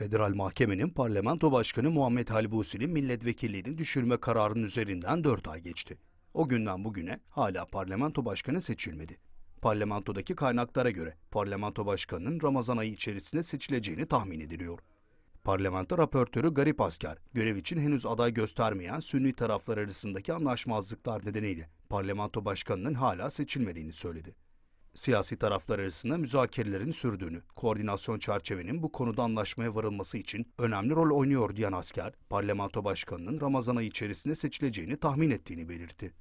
Federal Mahkemenin Parlamento Başkanı Muhammed Halbusi'nin milletvekilliğini düşürme kararının üzerinden 4 ay geçti. O günden bugüne hala parlamento başkanı seçilmedi. Parlamentodaki kaynaklara göre parlamento başkanının Ramazan ayı içerisinde seçileceğini tahmin ediliyor. Parlamento raportörü Garip Asker, görev için henüz aday göstermeyen Sünni taraflar arasındaki anlaşmazlıklar nedeniyle parlamento başkanının hala seçilmediğini söyledi. Siyasi taraflar arasında müzakerelerin sürdüğünü, koordinasyon çerçevenin bu konuda anlaşmaya varılması için önemli rol oynuyor diyen asker, parlamento başkanının Ramazan ayı içerisinde seçileceğini tahmin ettiğini belirtti.